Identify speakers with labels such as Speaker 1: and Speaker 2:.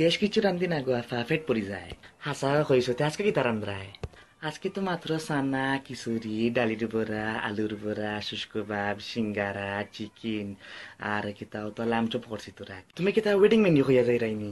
Speaker 1: বেশ কিছু রান্দিন আগে ফাফেট পড়ি যায় হাসা হইসতে আজকে কি তার রান্দ্রায় আজকে তো মাত্র সানা কিশোরি ডালির বড়া আলুর বড়া শুষ্ক ভাব সিঙ্গারা চিকেন আর কিতাও তো লামচপ করছি তোরা তুমি কিতা ওয়েডিং মেনু হইয়া যাই রাইনি